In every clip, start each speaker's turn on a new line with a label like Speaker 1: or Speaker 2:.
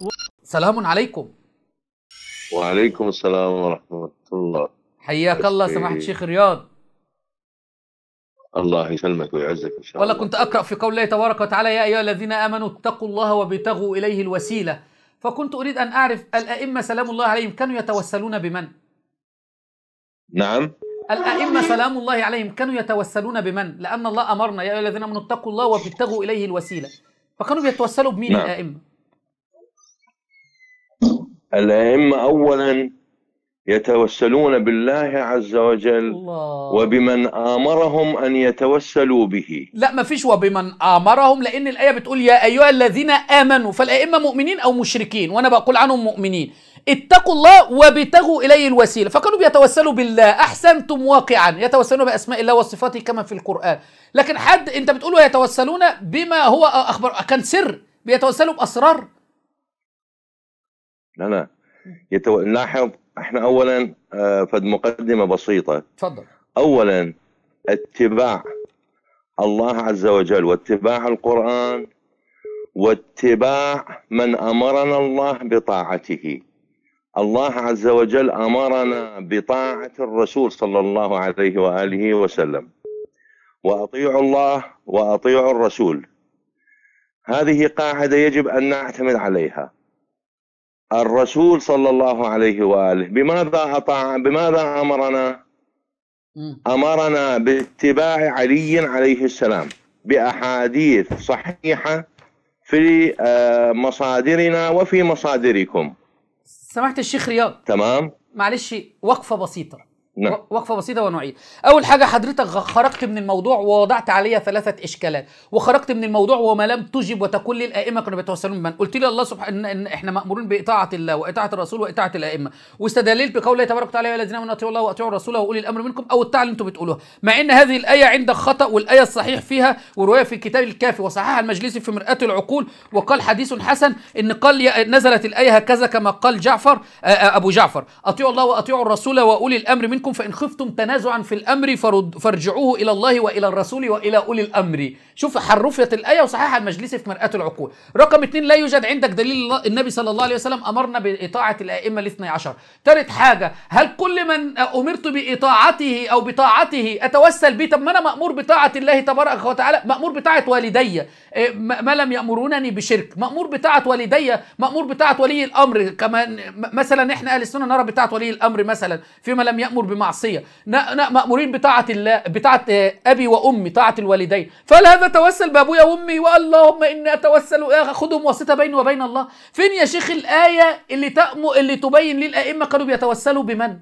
Speaker 1: و... سلام عليكم
Speaker 2: وعليكم السلام ورحمة الله
Speaker 1: حياك الله سماحة شيخ رياض
Speaker 2: الله يسلمك ويعزك إن شاء
Speaker 1: والله الله كنت أقرأ في قول الله تبارك وتعالى يا أيها الذين آمنوا اتقوا الله وابتغوا إليه الوسيلة فكنت أريد أن أعرف الأئمة سلام الله عليهم كانوا يتوسلون بمن؟ نعم الأئمة سلام الله عليهم كانوا يتوسلون بمن؟ لأن الله أمرنا يا أيها الذين آمنوا اتقوا الله وابتغوا إليه الوسيلة فكانوا بيتوسلوا بمين نعم. الأئمة؟
Speaker 2: الأئمة أولا يتوسلون بالله عز وجل الله. وبمن آمرهم أن يتوسلوا به
Speaker 1: لا ما فيش وبمن آمرهم لأن الآية بتقول يا أيها الذين آمنوا فالأئمة مؤمنين أو مشركين وأنا بقول عنهم مؤمنين اتقوا الله وابتغوا إليه الوسيلة فكانوا بيتوسلوا بالله أحسنتم واقعا يتوسلون بأسماء الله وصفاته كما في القرآن لكن حد أنت بتقول يتوسلون بما هو أخبر كان سر بيتوسلوا بأسرار
Speaker 2: لنا يتو... نلاحظ احنا اولا آه، فد مقدمه بسيطه تفضل اولا اتباع الله عز وجل واتباع القران واتباع من امرنا الله بطاعته الله عز وجل امرنا بطاعه الرسول صلى الله عليه واله وسلم واطيعوا الله واطيعوا الرسول هذه قاعده يجب ان نعتمد عليها الرسول صلى الله عليه واله بماذا اطاع بماذا امرنا؟ امرنا باتباع علي عليه السلام باحاديث صحيحه في آه، مصادرنا وفي مصادركم.
Speaker 1: سمحت الشيخ رياض تمام معلش وقفه بسيطه نعم وقفه بسيطه ونعيد اول حاجه حضرتك خرجت من الموضوع ووضعت عليها ثلاثه اشكالات وخرجت من الموضوع وما لم تجب وتكل الائمه كانوا بيتوسلون بمن قلت لي الله سبحانه ان احنا مامورون باطاعه الله واطاعه الرسول واطاعه الائمه واستدللت بقول الله تبارك وتعالى يا الذين امنوا اطيعوا الله واطيعوا الرسول واولي الامر منكم او الطاعه اللي انتم بتقولوها مع ان هذه الايه عندك خطا والايه الصحيح فيها وروايه في الكتاب الكافي وصححها المجلسي في مرآة العقول وقال حديث حسن ان قال نزلت الايه هكذا كما قال جعفر آه، آه، ابو جعفر اطيعوا الله واطيعوا الرسول واولي الامر منكم منكم فإن خفتم تنازعا في الأمر فرد فارجعوه إلى الله وإلى الرسول وإلى أولي الأمر شوف حرفت الآية وصحيح المجلس في مرآة العقول رقم اثنين لا يوجد عندك دليل النبي صلى الله عليه وسلم أمرنا بإطاعة الأئمة الاثني عشر ثالث حاجة هل كل من أمرت بإطاعته أو بطاعته أتوسل به طب ما أنا مأمور بطاعة الله تبارك وتعالى مأمور بطاعة والدي إيه، ما لم يأمرونني بشرك مأمور بطاعة والدي مأمور بطاعة ولي الأمر كمان مثلا إحنا أهل السنة نرى بطاعة ولي الأمر مثلا فيما لم يأمر بمعصيه مامورين بطاعه الله بطاعه آه، ابي وامي طاعه الوالدين هذا توسل بابويا وامي واللهم اني اتوسل اخذهم واسطه بيني وبين الله فين يا شيخ الايه اللي تأم اللي تبين لي الائمه كانوا بيتوسلوا بمن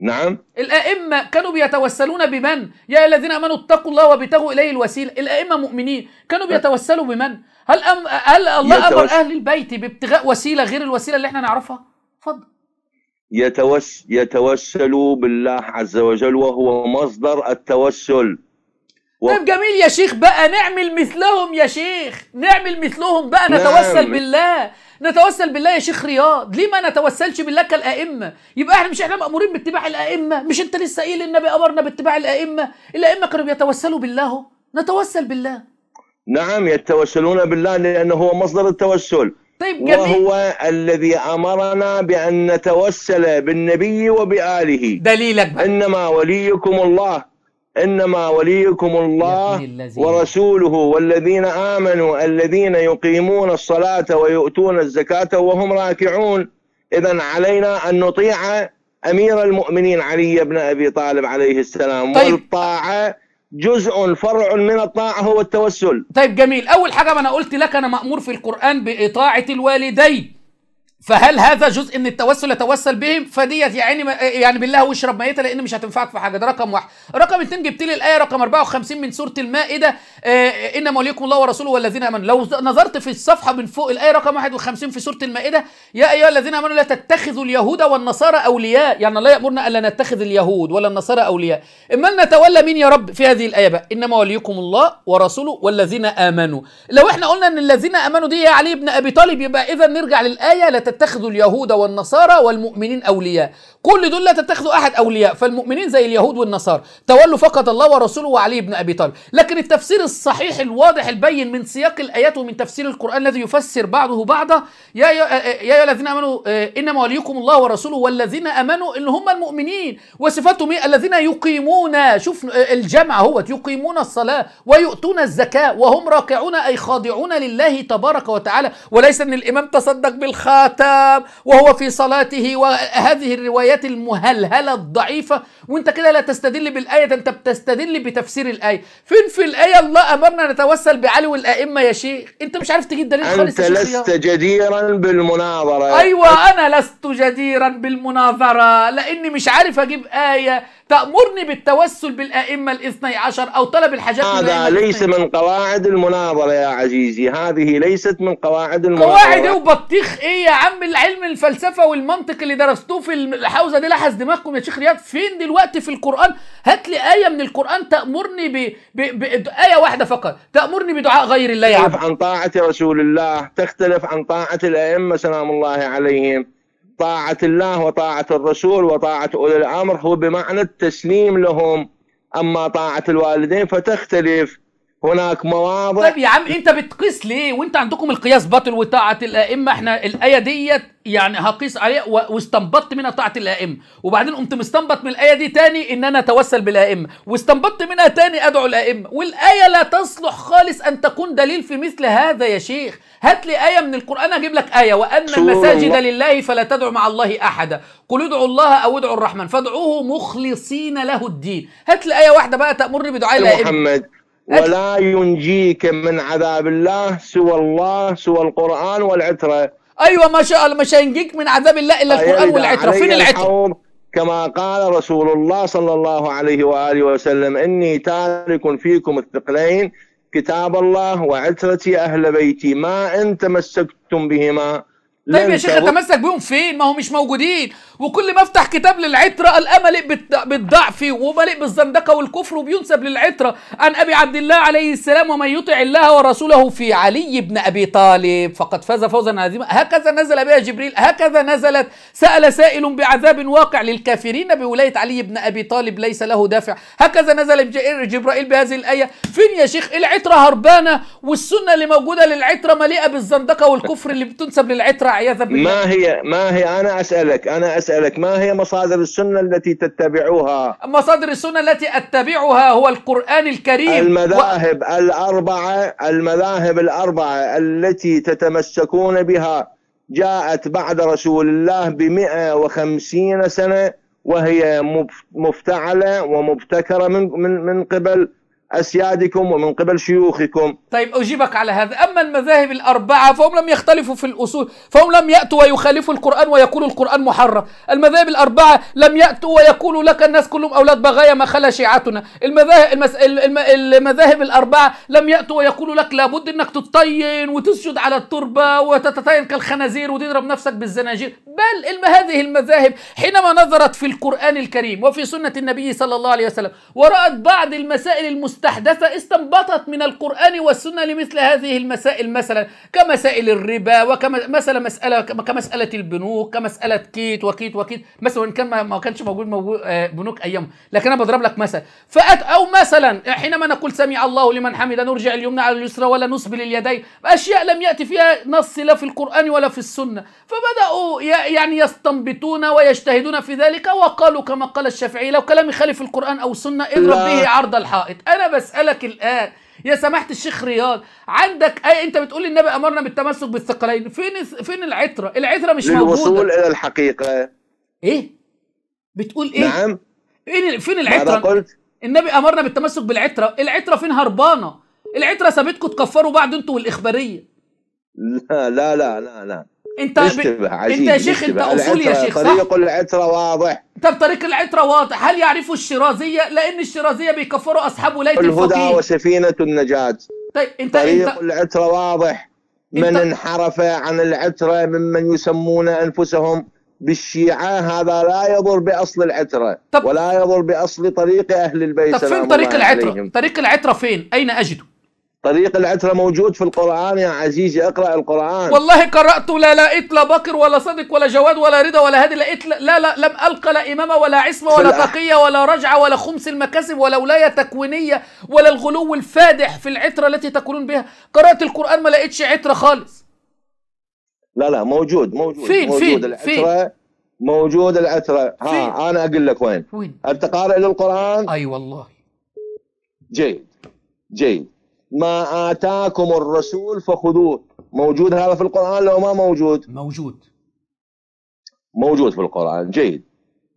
Speaker 1: نعم الأئمة كانوا بيتوسلون بمن؟ يا الذين آمنوا اتقوا الله وابتغوا إليه الوسيلة، الأئمة مؤمنين، كانوا أه. بيتوسلوا بمن؟ هل أم هل الله أمر أهل البيت بابتغاء وسيلة غير الوسيلة اللي احنا نعرفها؟ اتفضل
Speaker 2: يتوس يتوسل بالله عز وجل وهو مصدر التوسل و... طيب
Speaker 1: جميل يا شيخ بقى نعمل مثلهم يا شيخ نعمل مثلهم بقى نتوسل نعم. بالله نتوسل بالله يا شيخ رياض ليه ما نتوسلش بالله كالائمه يبقى احنا مش احنا مامورين باتباع الائمه مش انت لسه قايل النبي امرنا باتباع الائمه الائمه كانوا بيتوسلوا بالله نتوسل بالله
Speaker 2: نعم يتوسلون بالله لانه هو مصدر التوسل طيب جميل. وهو الذي أمرنا بأن نتوسل بالنبي وبآله دليلك بقى. إنما وليكم الله إنما وليكم الله ورسوله والذين آمنوا الذين يقيمون الصلاة ويؤتون الزكاة وهم راكعون إذا علينا أن نطيع أمير المؤمنين علي بن أبي طالب عليه السلام طيب. والطاعة جزء فرع من الطاعة هو التوسل
Speaker 1: طيب جميل أول حاجة ما أنا قلت لك أنا مأمور في القرآن بإطاعة الوالدين فهل هذا جزء من التوسل يتوسل بهم فديت يعني يعني بالله واشرب ميته لان مش هتنفعك في حاجه ده رقم واحد رقم اتنين جبت لي الايه رقم 54 من سوره المائده آه انما وليكم الله ورسوله والذين امنوا لو نظرت في الصفحه من فوق الايه رقم 51 في سوره المائده يا ايها الذين امنوا لا تتخذوا اليهود والنصارى اولياء يعني الله يامرنا الا نتخذ اليهود ولا النصارى اولياء اما نتولى مين يا رب في هذه الايه بقى انما وليكم الله ورسوله والذين امنوا لو احنا قلنا ان الذين امنوا دي يا علي بن ابي طالب يبقى اذا نرجع للايه لا تتخذوا اليهود والنصارى والمؤمنين أولياء كل دول لا تتخذوا احد اولياء فالمؤمنين زي اليهود والنصارى تولوا فقط الله ورسوله وعلي بن ابي طالب لكن التفسير الصحيح الواضح البين من سياق الايات ومن تفسير القران الذي يفسر بعضه بعضا يا يا ايها الذين امنوا آه، انما وليكم الله ورسوله والذين امنوا اللي هم المؤمنين وصفاتهم الذين يقيمون شوف آه، الجمع هو يقيمون الصلاه ويؤتون الزكاه وهم راكعون اي خاضعون لله تبارك وتعالى وليس ان الامام تصدق بالخاتم وهو في صلاته وهذه الروايات الآيات المهلهلة الضعيفة وانت كده لا تستدل بالآية ده انت بتستدل بتفسير الآية فين في الآية الله أمرنا نتوسل بعلي والأئمة يا شيخ انت مش عارف تجيب دليل خالص انت لست
Speaker 2: جديرا بالمناظرة أيوة
Speaker 1: أنا لست جديرا بالمناظرة لأني مش عارف أجيب آية تأمرني بالتوسل بالأئمة الاثني عشر أو طلب الحاجات هذا ليس
Speaker 2: من قواعد المناظرة يا عزيزي هذه ليست من قواعد المناظرة قواعد ايه
Speaker 1: وبطيخ ايه يا عم العلم الفلسفة والمنطق اللي درستوه في الحوزة دي لحس دماغكم يا شيخ رياض فين دلوقتي في القرآن هات لي آية من القرآن تأمرني ب... ب... ب... آية واحدة فقط تأمرني بدعاء غير الله يا عم
Speaker 2: عن طاعة رسول الله تختلف عن طاعة الأئمة سلام الله عليهم طاعة الله وطاعة الرسول وطاعة أولي الأمر هو بمعنى التسليم لهم أما طاعة الوالدين فتختلف هناك مواضع
Speaker 1: طب يا عم انت بتقيس ليه وانت عندكم القياس باطل وطاعه الائمه احنا الايه ديت يعني هقيس عليها واستنبطت منها طاعه الائمه وبعدين قمت مستنبط من الايه دي تاني ان انا اتوسل بالائمه واستنبطت منها تاني ادعو الائمه والايه لا تصلح خالص ان تكون دليل في مثل هذا يا شيخ هات لي ايه من القران اجيب لك ايه وان المساجد لله فلا تدعو مع الله احدا قل ادعوا الله او ادعوا الرحمن فادعوه مخلصين له الدين هات لي ايه واحده بقى تامرني بدعاء الائمه محمد
Speaker 2: ولا ينجيك من عذاب الله سوى الله سوى القرآن والعترة
Speaker 1: أيوة ما شاء الله مش هينجيك من عذاب الله إلا طيب، القرآن والعترة فين العترة
Speaker 2: كما قال رسول الله صلى الله عليه وآله وسلم إني تارك فيكم الثقلين كتاب الله وعترتي أهل بيتي ما إن تمسكتم بهما طيب يا شيخ اتمسك
Speaker 1: بهم فين ما هم مش موجودين وكل ما افتح كتاب للعترة الملئ بالضعف وملئ بالزندقة والكفر وبينسب للعترة عن أبي عبد الله عليه السلام ومن يطع الله ورسوله في علي بن أبي طالب فقد فاز فوزا عظيما هكذا نزل بها جبريل هكذا نزلت سأل سائل بعذاب واقع للكافرين بولاية علي بن أبي طالب ليس له دافع هكذا نزل جبرائيل بهذه الآية فين يا شيخ العترة هربانة والسنة اللي موجودة للعترة مليئة بالزندقة والكفر اللي بتنسب للعترة عياذا بالله ما
Speaker 2: هي ما هي أنا أسألك أنا أسألك أسألك ما هي مصادر السنة التي تتبعوها
Speaker 1: مصادر السنة التي أتبعها هو القرآن الكريم المذاهب
Speaker 2: و... الأربعة المذاهب الأربعة التي تتمسكون بها جاءت بعد رسول الله ب 150 سنة وهي مفتعلة ومبتكرة من, من, من قبل أسيادكم ومن قبل شيوخكم
Speaker 1: طيب أجيبك على هذا أما المذاهب الأربعة فهم لم يختلفوا في الأصول فهم لم يأتوا ويخالفوا القرآن ويقولوا القرآن محرم المذاهب الأربعة لم يأتوا ويقولوا لك الناس كلهم أولاد بغايا ما خلا شيعتنا المذاهب, المس... الم... المذاهب الأربعة لم يأتوا ويقولوا لك لابد أنك تطين وتسجد على التربة وتتطين كالخنازير وتضرب نفسك بالزناجير بل هذه المذاهب حينما نظرت في القرآن الكريم وفي سنة النبي صلى الله عليه وسلم ورأت بعض المسائل المست مستحدثة استنبطت من القرآن والسنة لمثل هذه المسائل مثلا كمسائل الربا وكمسألة مسألة كمسألة البنوك كمسألة كيت وكيت وكيت مثلا وإن كان ما كانش موجود, موجود آه، بنوك أيام لكن أنا بضرب لك مثل فأت أو مثلا حينما نقول سمع الله لمن حمد نرجع اليمنى على اليسرى ولا نسبل اليدين أشياء لم يأتي فيها نص لا في القرآن ولا في السنة فبدأوا يعني يستنبطون ويجتهدون في ذلك وقالوا كما قال الشافعي لو كلام يخالف القرآن أو السنة اضرب به عرض الحائط أنا بسالك الان يا سماحه الشيخ رياض عندك اي انت بتقول النبي امرنا بالتمسك بالثقلين فين فين العتره العتره مش موجوده للوصول الى
Speaker 2: الحقيقه ايه
Speaker 1: بتقول ايه نعم فين فين العتره النبي امرنا بالتمسك بالعتره العتره فين هربانه العتره سابتكم تكفروا بعض انتوا والاخباريه
Speaker 2: لا لا لا لا, لا. انت ب... انت يا شيخ انت اصولي يا شيخ صح؟ طريق العتره واضح
Speaker 1: طب طريق العتره واضح هل يعرفوا الشرازيه؟ لان الشرازيه بيكفروا اصحاب ولايه الفقيه الهدى
Speaker 2: وسفينه النجاه طيب انت طريق انت... العتره واضح من انت... انحرف عن العتره ممن يسمون انفسهم بالشيعة هذا لا يضر بأصل العترة طب ولا يضر بأصل طريق أهل البيت طب فين طريق العترة؟ عليهم.
Speaker 1: طريق العترة فين؟ أين أجده؟
Speaker 2: طريق العترة موجود في القرآن يا عزيزي اقرأ القرآن والله
Speaker 1: قرأت لا لقيت لا بكر ولا صدق ولا جواد ولا رضا ولا هادي لقيت لا لا لم ألقى لا إمامة ولا عصمة ولا تقية ولا رجعة ولا خمس المكاسب ولا ولاية تكوينية ولا الغلو الفادح في العترة التي تكونون بها قرأت القرآن ما لقيتش عترة خالص
Speaker 2: لا لا موجود موجود فين موجود فين العترة فين موجود العترة ها فين؟ أنا أقول لك وين وين أنت قارئ للقرآن أي أيوة والله جيد جيد ما آتاكم الرسول فخذوه موجود هذا في القرآن لو ما موجود موجود موجود في القرآن جيد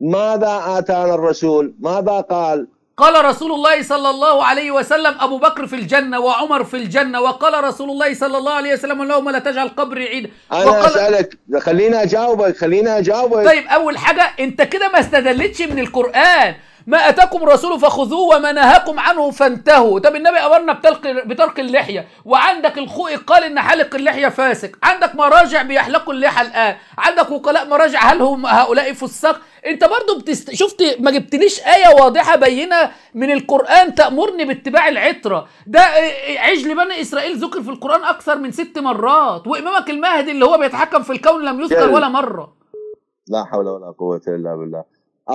Speaker 2: ماذا آتانا الرسول ماذا قال
Speaker 1: قال رسول الله صلى الله عليه وسلم أبو بكر في الجنة وعمر في الجنة وقال رسول الله صلى الله عليه وسلم اللهم لا تجعل قبري عيد أنا وقال... أسألك خلينا
Speaker 2: أجاوبك خلينا أجاوبك طيب
Speaker 1: أول حاجة أنت كده ما استدلتش من القرآن ما اتاكم الرسول فخذوه وما نهاكم عنه فانتهوا طب النبي امرنا بتلقي بترك اللحيه وعندك الخوئي قال ان حلق اللحيه فاسق عندك مراجع بيحلقوا اللحى الان عندك وكلاء مراجع هل هم هؤلاء فساق انت برضو بتست... شفت ما جبتليش ايه واضحه بينه من القران تامرني باتباع العتره ده عجل بني اسرائيل ذكر في القران اكثر من ست مرات وامامك المهدي اللي هو بيتحكم في الكون لم يذكر ولا مره
Speaker 2: لا حول ولا قوه الا بالله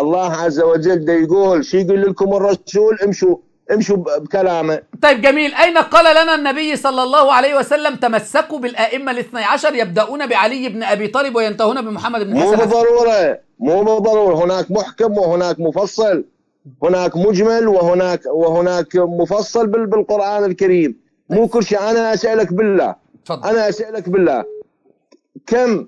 Speaker 2: الله عز وجل ده يقول شو يقول لكم الرسول امشوا امشوا بكلامه
Speaker 1: طيب جميل أين قال لنا النبي صلى الله عليه وسلم تمسكوا بالأئمة الاثني عشر يبدأون بعلي بن أبي طالب وينتهون بمحمد بن حسن مو بالضرورة
Speaker 2: مو بالضرورة هناك محكم وهناك مفصل هناك مجمل وهناك وهناك مفصل بالقرآن الكريم مو طيب. كل شيء أنا أسألك بالله فضل. أنا أسألك بالله كم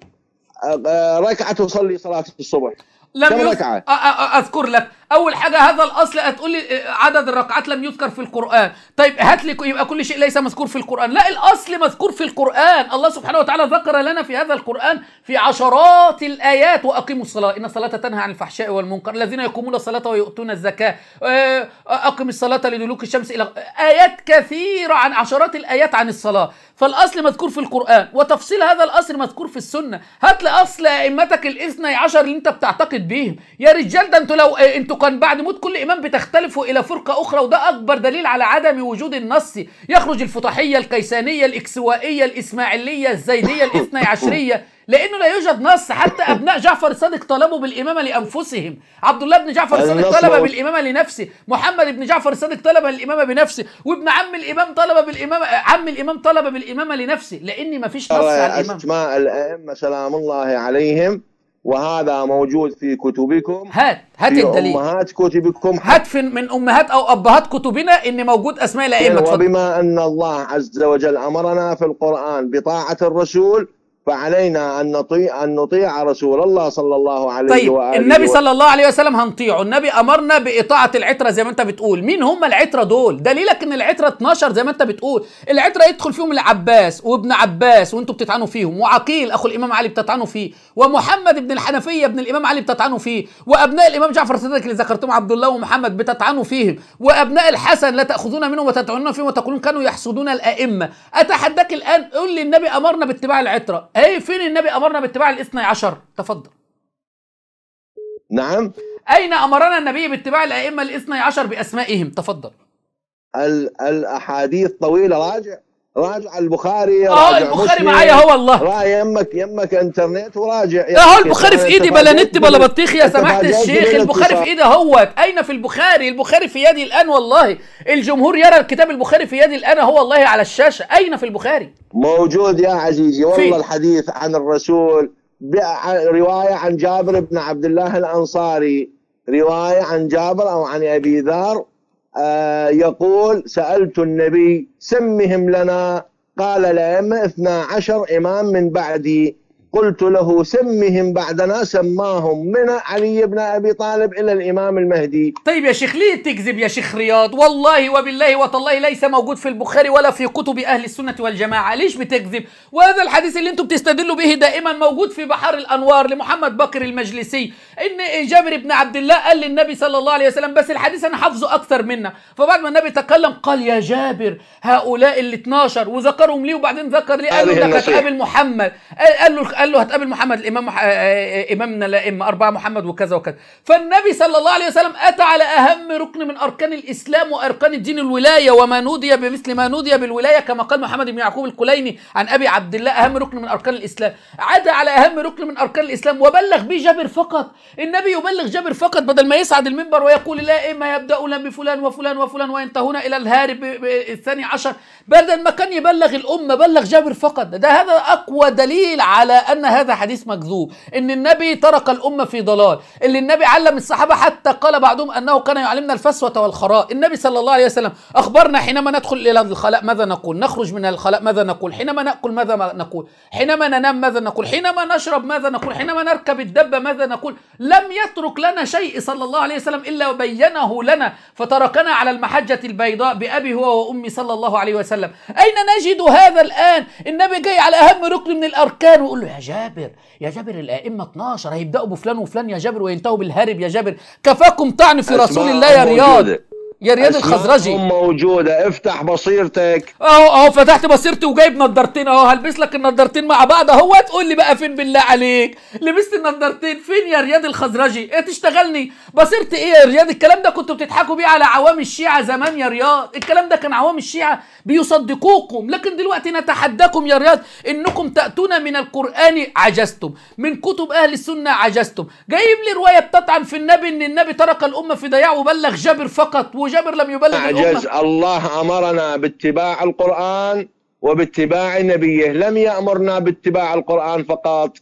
Speaker 2: آه، آه، ركعة تصلي صلاة الصبح لم يذ... أ...
Speaker 1: أ... اذكر لك اول حاجه هذا الاصل هتقول لي آه، عدد الركعات لم يذكر في القران طيب هات لي يبقى كل شيء ليس مذكور في القران لا الاصل مذكور في القران الله سبحانه وتعالى ذكر لنا في هذا القران في عشرات الايات واقيموا الصلاه ان الصلاه تنهى عن الفحشاء والمنكر الذين يقومون الصلاه ويؤتون الزكاه آه، اقم الصلاه لدلوك الشمس الى ايات كثيره عن عشرات الايات عن الصلاه فالاصل مذكور في القران وتفصيل هذا الاصل مذكور في السنه هات لي اصل ائمتك الاثني عشر اللي انت بتعتقد بيهم يا رجال ده انتوا لو آه، انتوا يطلقا بعد موت كل إمام بتختلف إلى فرقة أخرى وده أكبر دليل على عدم وجود النص يخرج الفطحية القيسانية الإكسوائية الإسماعيلية الزيدية الاثني عشرية لأنه لا يوجد نص حتى أبناء جعفر الصادق طلبوا بالإمامة لأنفسهم عبد الله بن جعفر يعني الصادق طلب بالإمامة لنفسه محمد بن جعفر الصادق طلب الإمامة بنفسه وابن عم الإمام طلب بالإمامة عم الإمام طلب بالإمامة لنفسه لأن فيش نص على الإمام
Speaker 2: أسماء الأئمة سلام الله عليهم وهذا موجود في كتبكم هات هات في الدليل امهات كتبكم هات في
Speaker 1: من امهات او ابهات كتبنا ان موجود اسماء الائمه
Speaker 2: وبما ان الله عز وجل امرنا في القران بطاعه الرسول فعلينا أن نطيع أن نطيع رسول الله صلى الله عليه طيب وآله النبي صلى
Speaker 1: الله عليه وسلم هنطيعه النبي أمرنا بإطاعة العترة زي ما أنت بتقول مين هم العترة دول دليلك أن العترة 12 زي ما أنت بتقول العترة يدخل فيهم العباس وابن عباس وانتم بتطعنوا فيهم وعقيل أخو الإمام علي بتطعنوا فيه ومحمد بن الحنفية ابن الإمام علي بتطعنوا فيه وأبناء الإمام جعفر الصادق اللي ذكرتهم عبد الله ومحمد بتطعنوا فيهم وأبناء الحسن لا تأخذون منهم وتطعنون فيهم وتقولون كانوا يحسدون الأئمة أتحداك الآن قل لي النبي أمرنا باتباع العترة ايه فين النبي امرنا باتباع الاثني عشر تفضل نعم اين امرنا النبي باتباع الائمه الاثني عشر باسمائهم تفضل
Speaker 2: الاحاديث طويله راجع راجع البخاري اه البخاري معايا هو والله راجع يمك يمك انترنت وراجع يعني اهو البخاري في ايدي بلا نت بلا بطيخ يا سماحه الشيخ البخاري في ايدي
Speaker 1: اهوت اين في البخاري البخاري في يدي الان والله الجمهور يرى الكتاب البخاري في يدي الان هو والله على الشاشه اين في البخاري
Speaker 2: موجود يا عزيزي والله الحديث عن الرسول روايه عن جابر بن عبد الله الانصاري روايه عن جابر او عن ابي ذر آه، يقول سألت النبي سمهم لنا قال الأئمة اثنا عشر إمام من بعدي قلت له سمهم بعدنا سماهم من علي بن ابي طالب الى الامام المهدي
Speaker 1: طيب يا شيخ ليه تكذب يا شيخ رياض والله وبالله وتالله ليس موجود في البخاري ولا في كتب اهل السنه والجماعه ليش بتكذب وهذا الحديث اللي انتم بتستدلوا به دائما موجود في بحر الانوار لمحمد بكر المجلسي ان جابر بن عبد الله قال للنبي صلى الله عليه وسلم بس الحديث انا حافظه اكثر منه فبعد ما النبي تكلم قال يا جابر هؤلاء ال 12 وذكرهم ليه وبعدين ذكر ليه قالوا ده محمد قال له قال له هتقابل محمد الامام مح... آه، آه، امامنا الائمه اربعه محمد وكذا وكذا فالنبي صلى الله عليه وسلم اتى على اهم ركن من اركان الاسلام واركان الدين الولايه وما نودي بمثل ما نودي بالولايه كما قال محمد بن يعقوب الكليني عن ابي عبد الله اهم ركن من اركان الاسلام عاد على اهم ركن من اركان الاسلام وبلغ به جابر فقط النبي يبلغ جابر فقط بدل ما يصعد المنبر ويقول لا اما يبداون بفلان وفلان وفلان وينتهون الى الهارب الثاني عشر بدل ما كان يبلغ الامه بلغ جابر فقط ده هذا اقوى دليل على أن هذا حديث مكذوب أن النبي ترك الأمة في ضلال اللي النبي علم الصحابة حتى قال بعضهم أنه كان يعلمنا الفسوة والخراء النبي صلى الله عليه وسلم أخبرنا حينما ندخل إلى الخلاء ماذا نقول نخرج من الخلاء ماذا نقول حينما نأكل ماذا نقول حينما ننام ماذا نقول حينما نشرب ماذا نقول حينما نركب الدبة ماذا نقول لم يترك لنا شيء صلى الله عليه وسلم إلا وبينه لنا فتركنا على المحجة البيضاء بأبي هو وأمي صلى الله عليه وسلم أين نجد هذا الآن النبي جاي على أهم ركن من الأركان ويقول له يا جابر يا جابر الائمه 12 هيبداوا بفلان وفلان يا جابر وينتهوا بالهارب يا جابر كفاكم طعن في رسول الله يا رياض
Speaker 2: يا رياض الخزرجي موجوده افتح بصيرتك
Speaker 1: اهو اهو فتحت بصيرتي وجايب نضارتين اهو هلبس لك النضارتين مع بعض اهو تقول لي بقى فين بالله عليك لبست النضارتين فين يا رياض الخزرجي ايه تشتغلني بصيرتي ايه يا رياض الكلام ده كنتوا بتضحكوا بيه على عوام الشيعه زمان يا رياض الكلام ده كان عوام الشيعه بيصدقوكم لكن دلوقتي نتحداكم يا رياض انكم تاتون من القران عجزتم من كتب اهل السنه عجزتم جايب لي روايه بتطعن في النبي ان النبي ترك الامه في ضياع وبلغ جابر فقط و جبر لم يبلغ أعجز
Speaker 2: الأمة الله أمرنا باتباع القرآن وباتباع نبيه لم يأمرنا باتباع القرآن فقط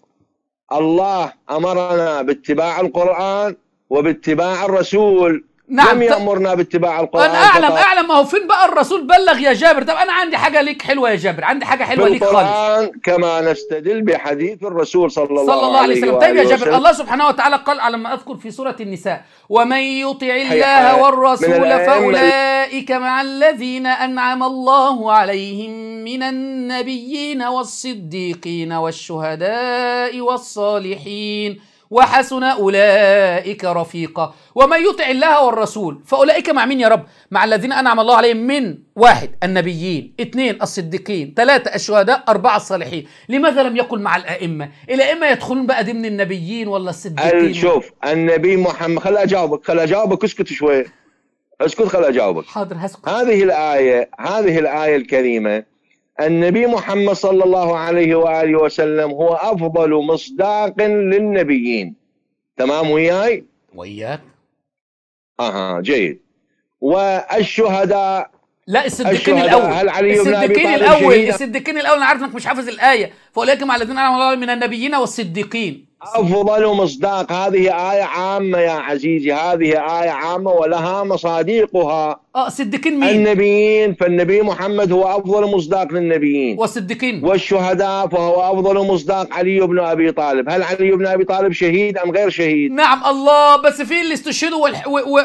Speaker 2: الله أمرنا باتباع القرآن وباتباع الرسول نعم لم يأمرنا باتباع القرآن أنا أعلم فقط.
Speaker 1: أعلم ما هو فين بقى الرسول بلغ يا جابر طب أنا عندي حاجة ليك حلوة يا جابر عندي حاجة حلوة ليك خالص
Speaker 2: القرآن كما نستدل بحديث الرسول صلى الله, صلى الله عليه وسلم طيب يا جابر الله
Speaker 1: سبحانه وتعالى قال على ما أذكر في سورة النساء ومن يطع الله آية والرسول فأولئك مع الذين أنعم الله عليهم من النبيين والصديقين والشهداء والصالحين وحسن أولئك رفيقا ومن يطع الله والرسول فأولئك مع مين يا رب مع الذين أنعم الله عليهم من واحد النبيين اثنين الصديقين ثلاثة الشهداء أربعة الصالحين لماذا لم يقل مع الأئمة الأئمة يدخلون بقى ضمن النبيين ولا الصديقين شوف
Speaker 2: النبي محمد خل أجاوبك خل أجاوبك اسكت شوية اسكت خل أجاوبك
Speaker 1: حاضر هسكت
Speaker 2: هذه الآية هذه الآية الكريمة النبي محمد صلى الله عليه وآله وسلم هو أفضل مصداق للنبيين تمام وياي؟ وياك أها جيد والشهداء لا الصديقين الاول الصديقين الاول
Speaker 1: الصديقين الاول انا عارف انك مش حافظ الايه فاولئك مع الذين انعم الله من النبيين والصديقين
Speaker 2: افضل مصداق هذه ايه عامه يا عزيزي هذه ايه عامه ولها مصادقها اه صديقين مين؟ النبيين فالنبي محمد هو افضل مصداق للنبيين والصديقين والشهداء فهو افضل مصداق علي بن ابي طالب، هل علي بن ابي طالب شهيد ام غير شهيد؟
Speaker 1: نعم الله بس في اللي استشهدوا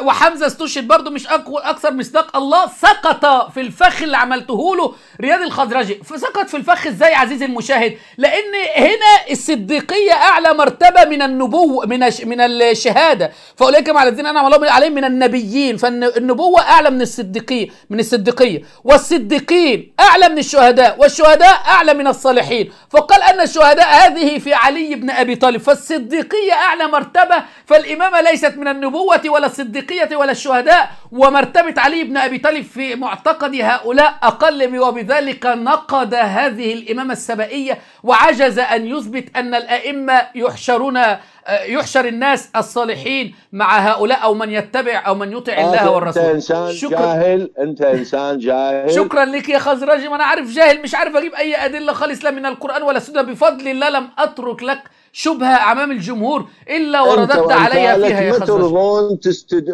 Speaker 1: وحمزه استشهد برضه مش اقوى اكثر مصداق الله سقط في الفخ اللي عملته له رياض الخزرجي، فسقط في الفخ ازاي عزيزي المشاهد؟ لان هنا الصديقيه اعلى مرتبه من النبوه من من الشهاده، فاولئك مع الذين انعم الله عليهم من النبيين، فالنبوه اعلى من من الصديقية من الصديقية والصديقين أعلى من الشهداء والشهداء أعلى من الصالحين فقال أن الشهداء هذه في علي بن أبي طالب فالصديقية أعلى مرتبة فالإمامة ليست من النبوة ولا الصديقية ولا الشهداء ومرتبة علي بن أبي طالب في معتقد هؤلاء أقل وبذلك نقد هذه الإمامة السبائية وعجز أن يثبت أن الأئمة يحشرون آه، يحشر الناس الصالحين مع هؤلاء او من يتبع او من يطع الله والرسول انت انسان شكرا.
Speaker 2: جاهل انت انسان جاهل شكرا
Speaker 1: لك يا خزرجي ما انا عارف جاهل مش عارف اجيب اي ادله خالص لا من القران ولا السنه بفضل الله لم اترك لك شبهه امام الجمهور الا ورددت عليها فيها يا خزرجي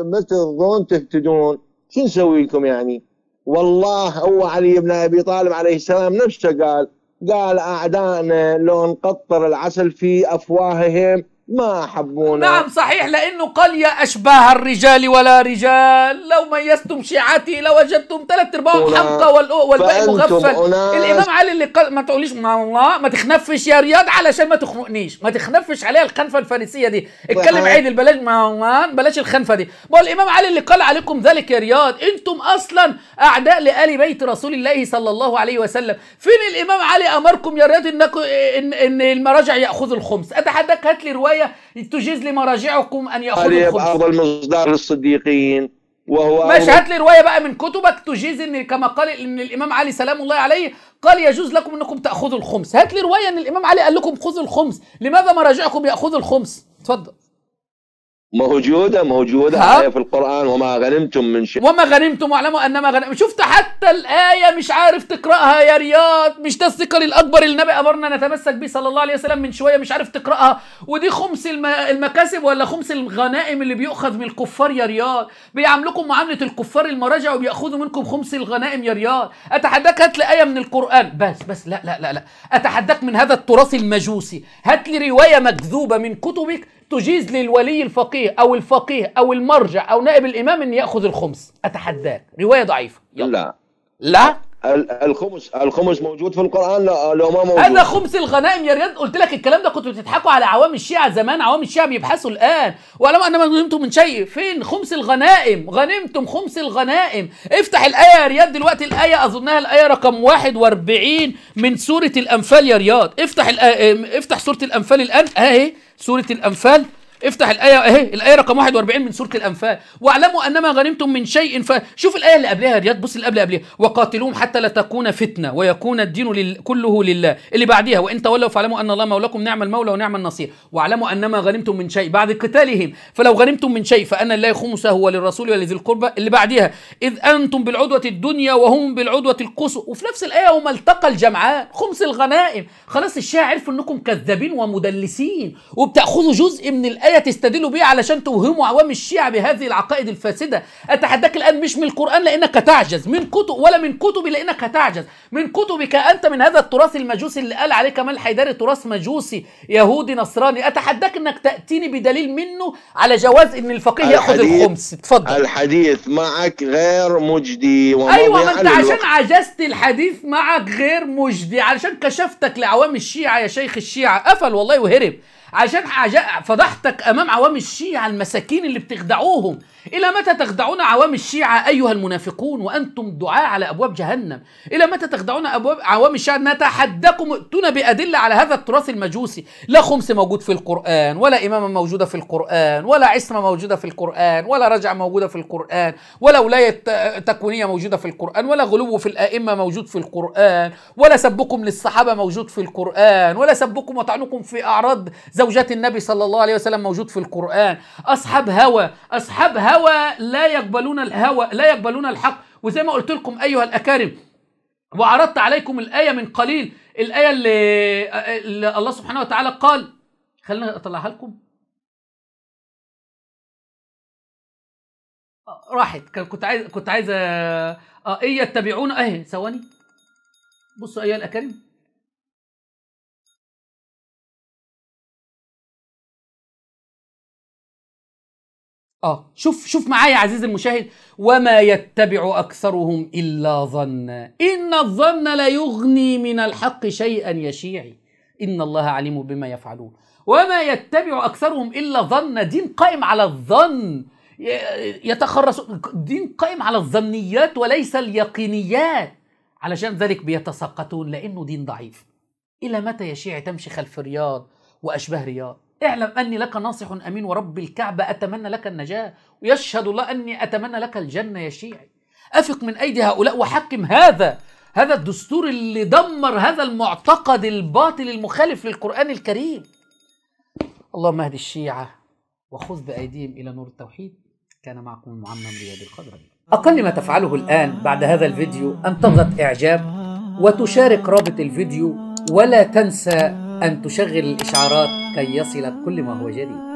Speaker 2: ما ترضون تهتدون شو نسوي لكم يعني والله هو علي بن ابي طالب عليه السلام نفسه قال قال اعدائنا لو نقطر العسل في افواههم ما حبونا نعم
Speaker 1: صحيح لأنه قال يا أشباه الرجال ولا رجال لو ميزتم شيعتي لوجدتم ثلاث أرباعهم حمقى والباقي مغفل الإمام علي اللي قال ما تقوليش مع الله ما تخنفش يا رياض علشان ما تخنقنيش ما تخنفش عليها الخنفة الفارسية دي اتكلم عيد البلاج مع الله بلاش الخنفة دي بقول الإمام علي اللي قال عليكم ذلك يا رياض أنتم أصلا أعداء لآل بيت رسول الله صلى الله عليه وسلم فين الإمام علي أمركم يا رياض إنكم إن, إن المراجع يأخذوا الخمس أتحداك هات لي رواية الرواية تجيز لمراجعكم أن يأخذوا الخبز أفضل مصدر
Speaker 2: للصديقين وهو ماشي هات لي
Speaker 1: روايه بقى من كتبك تجيز ان كما قال ان الامام علي سلام الله عليه قال يجوز لكم انكم تاخذوا الخمس هات لي روايه ان الامام علي قال لكم خذوا الخمس لماذا مراجعكم ياخذوا الخمس اتفضل
Speaker 2: موجودة موجودة ها؟ آية في القرآن وما غنمتم من شيء وما
Speaker 1: غنمتم واعلموا أنما غنم شفت حتى الآية مش عارف تقرأها يا رياض مش ده الثقل الأكبر اللي النبي أمرنا نتمسك به صلى الله عليه وسلم من شوية مش عارف تقرأها ودي خمس الم... المكاسب ولا خمس الغنائم اللي بيؤخذ من الكفار يا رياض بيعاملكم معاملة الكفار المراجع وبيأخذوا منكم خمس الغنائم يا رياض أتحداك هات لي آية من القرآن بس بس لا لا لا لا أتحداك من هذا التراث المجوسي هات لي رواية مكذوبة من كتبك تجيز للولي الفقيه او الفقيه او المرجع او نائب الامام ان ياخذ الخمس اتحداك روايه ضعيفه
Speaker 2: يلا. لا لا الخمس الخمس موجود في القران لا لو ما موجود هذا
Speaker 1: خمس الغنائم يا رياض قلت لك الكلام ده كنتوا بتضحكوا على عوام الشيعه زمان عوام الشيعه بيبحثوا الان ولو انا ما غنمتم من شيء فين خمس الغنائم غنمتم خمس الغنائم افتح الايه يا رياض دلوقتي الايه اظنها الايه رقم 41 من سوره الانفال يا رياض افتح افتح سوره الانفال الان اهي إيه؟ سوره الانفال افتح الايه اهي الايه رقم 41 من سوره الانفال واعلموا انما غنمتم من شيء فشوف الايه اللي قبلها يا رياض بص اللي قبل قبلها وقاتلوهم حتى لا تكون فتنه ويكون الدين لل... كله لله اللي بعديها وان تولوا فاعلموا ان الله مولاكم نعم المولى ونعم النصير واعلموا انما غنمتم من شيء بعد قتالهم فلو غنمتم من شيء فان لله خمسه وللرسول ولذي القربى اللي بعديها اذ انتم بالعدوه الدنيا وهم بالعدوه القصوى وفي نفس الايه وما التقى الجمعان خمس الغنائم خلاص الشيعة عرفوا انكم كذابين ومدلسين وبتاخذوا جزء من الآية الآية تستدلوا بيه علشان توهموا عوام الشيعة بهذه العقائد الفاسدة أتحداك الآن مش من القرآن لأنك تعجز من كتب ولا من كتبي لأنك تعجز من كتبك أنت من هذا التراث المجوسي اللي قال عليه كمال حيداري تراث مجوسي يهودي نصراني أتحداك أنك تأتيني بدليل منه على جواز أن الفقيه يأخذ الخمس
Speaker 2: اتفضل الحديث معك غير مجدي أيوة ما أنت عشان
Speaker 1: عجزت الحديث معك غير مجدي علشان كشفتك لعوام الشيعة يا شيخ الشيعة قفل والله وهرب عشان فضحتك امام عوام الشيعه المساكين اللي بتخدعوهم إلى متى تخدعون عوام الشيعة أيها المنافقون وأنتم دعاء على أبواب جهنم إلى متى تخدعون أبواب عوام الشيعة نتحداكم ائتونا بأدلة على هذا التراث المجوسي لا خمس موجود في القرآن ولا إمامة موجودة في القرآن ولا عصمة موجودة في القرآن ولا رجعة موجودة في القرآن ولا ولاية تكوينية موجودة في القرآن ولا غلو في الأئمة موجود في القرآن ولا سبكم للصحابة موجود في القرآن ولا سبكم وطعنكم في أعراض زوجات النبي صلى الله عليه وسلم موجود في القرآن أصحاب هوى أصحاب هوى الهوى لا يقبلون الهوى لا يقبلون الحق وزي ما قلت لكم ايها الاكارم وعرضت عليكم الايه من قليل الايه اللي, اللي الله سبحانه وتعالى قال خلينا اطلعها لكم راحت كنت عايز كنت عايز اه ايه يتبعون اهي ثواني بصوا ايها الاكارم اه شوف شوف معايا عزيزي المشاهد وما يتبع اكثرهم الا ظنا ان الظن لا يغني من الحق شيئا يا شيعي ان الله عليم بما يفعلون وما يتبع اكثرهم الا ظنا دين قائم على الظن يتخرس دين قائم على الظنيات وليس اليقينيات علشان ذلك بيتساقطون لانه دين ضعيف الى متى يا شيعي تمشي خلف رياض واشباه رياض اعلم أني لك ناصح أمين ورب الكعبة أتمنى لك النجاة ويشهد الله أني أتمنى لك الجنة يا شيعي أفق من أيدي هؤلاء وحكم هذا هذا الدستور اللي دمر هذا المعتقد الباطل المخالف للقرآن الكريم اللهم اهد الشيعة وخذ بأيديهم إلى نور التوحيد كان معكم المعمم رياض الخضرمي أقل ما تفعله الآن بعد هذا الفيديو أن تضغط إعجاب وتشارك رابط الفيديو ولا تنسى أن تشغل الإشعارات كي يصلك كل ما هو جديد